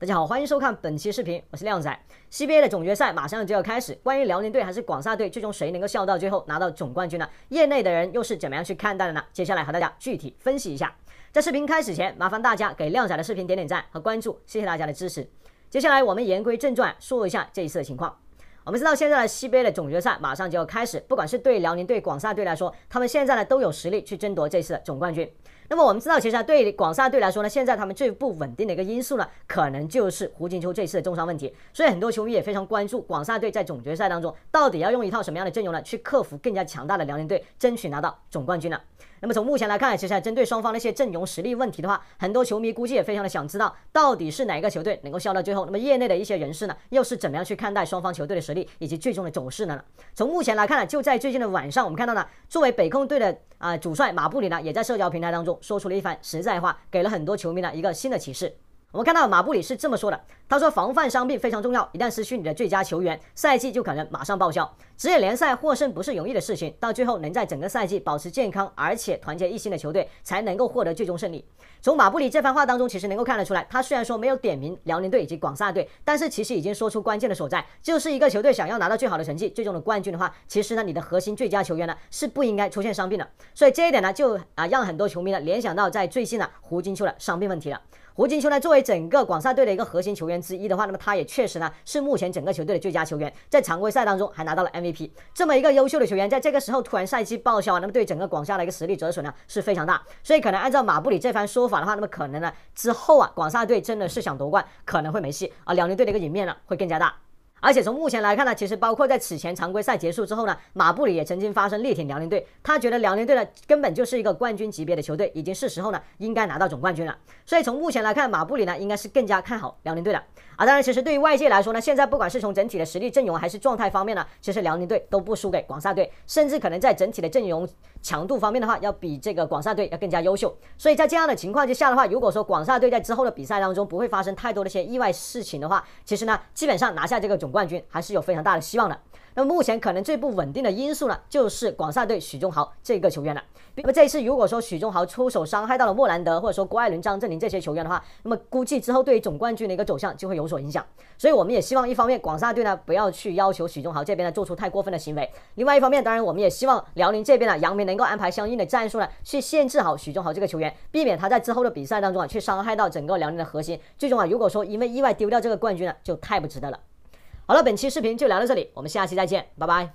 大家好，欢迎收看本期视频，我是靓仔。CBA 的总决赛马上就要开始，关于辽宁队还是广厦队，最终谁能够笑到最后拿到总冠军呢？业内的人又是怎么样去看待的呢？接下来和大家具体分析一下。在视频开始前，麻烦大家给靓仔的视频点点赞和关注，谢谢大家的支持。接下来我们言归正传，说一下这一次的情况。我们知道，现在的 CBA 的总决赛马上就要开始，不管是对辽宁队、广厦队来说，他们现在呢都有实力去争夺这次的总冠军。那么我们知道，其实啊，对广厦队来说呢，现在他们最不稳定的一个因素呢，可能就是胡金秋这次的重伤问题。所以很多球迷也非常关注广厦队在总决赛当中到底要用一套什么样的阵容呢，去克服更加强大的辽宁队，争取拿到总冠军呢？那么从目前来看，其实啊，针对双方那些阵容实力问题的话，很多球迷估计也非常的想知道，到底是哪一个球队能够笑到最后？那么业内的一些人士呢，又是怎么样去看待双方球队的实力以及最终的走势呢？从目前来看呢，就在最近的晚上，我们看到呢，作为北控队的。啊，主帅马布里呢，也在社交平台当中说出了一番实在话，给了很多球迷呢一个新的启示。我们看到马布里是这么说的，他说防范伤病非常重要，一旦失去你的最佳球员，赛季就可能马上报销。职业联赛获胜不是容易的事情，到最后能在整个赛季保持健康而且团结一心的球队，才能够获得最终胜利。从马布里这番话当中，其实能够看得出来，他虽然说没有点名辽宁队以及广厦队，但是其实已经说出关键的所在，就是一个球队想要拿到最好的成绩，最终的冠军的话，其实呢，你的核心最佳球员呢，是不应该出现伤病的。所以这一点呢，就啊，让很多球迷呢联想到在最近呢胡金秋的伤病问题了。吴金秋呢，作为整个广厦队的一个核心球员之一的话，那么他也确实呢是目前整个球队的最佳球员，在常规赛当中还拿到了 MVP，这么一个优秀的球员，在这个时候突然赛季报销，那么对整个广厦的一个实力折损呢是非常大，所以可能按照马布里这番说法的话，那么可能呢之后啊广厦队真的是想夺冠可能会没戏啊，辽宁队的一个赢面呢会更加大。而且从目前来看呢，其实包括在此前常规赛结束之后呢，马布里也曾经发生力挺辽宁队，他觉得辽宁队呢根本就是一个冠军级别的球队，已经是时候呢应该拿到总冠军了。所以从目前来看，马布里呢应该是更加看好辽宁队的啊。当然，其实对于外界来说呢，现在不管是从整体的实力阵容还是状态方面呢，其实辽宁队都不输给广厦队，甚至可能在整体的阵容强度方面的话，要比这个广厦队要更加优秀。所以在这样的情况之下的话，如果说广厦队在之后的比赛当中不会发生太多的一些意外事情的话，其实呢基本上拿下这个总。冠军还是有非常大的希望的。那么目前可能最不稳定的因素呢，就是广厦队许宗豪这个球员了。那么这一次如果说许宗豪出手伤害到了莫兰德，或者说郭艾伦、张镇麟这些球员的话，那么估计之后对于总冠军的一个走向就会有所影响。所以我们也希望一方面广厦队呢不要去要求许宗豪这边呢做出太过分的行为；另外一方面，当然我们也希望辽宁这边呢杨明能够安排相应的战术呢去限制好许宗豪这个球员，避免他在之后的比赛当中啊去伤害到整个辽宁的核心。最终啊，如果说因为意外丢掉这个冠军呢，就太不值得了。好了，本期视频就聊到这里，我们下期再见，拜拜。